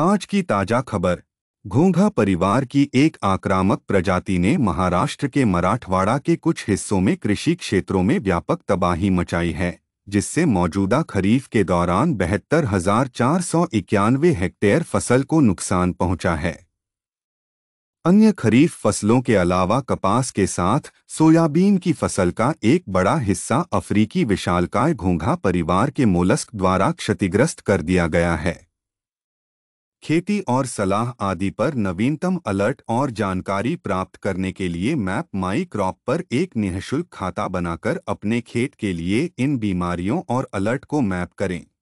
आज की ताजा खबर घोंघा परिवार की एक आक्रामक प्रजाति ने महाराष्ट्र के मराठवाड़ा के कुछ हिस्सों में कृषि क्षेत्रों में व्यापक तबाही मचाई है जिससे मौजूदा खरीफ के दौरान बहत्तर हजार चार सौ इक्यानवे हेक्टेयर फसल को नुकसान पहुंचा है अन्य खरीफ फसलों के अलावा कपास के साथ सोयाबीन की फसल का एक बड़ा हिस्सा अफ्रीकी विशालकाय घोंघा परिवार के मोलस्क द्वारा क्षतिग्रस्त कर दिया गया है खेती और सलाह आदि पर नवीनतम अलर्ट और जानकारी प्राप्त करने के लिए मैप माई क्रॉप पर एक निःशुल्क खाता बनाकर अपने खेत के लिए इन बीमारियों और अलर्ट को मैप करें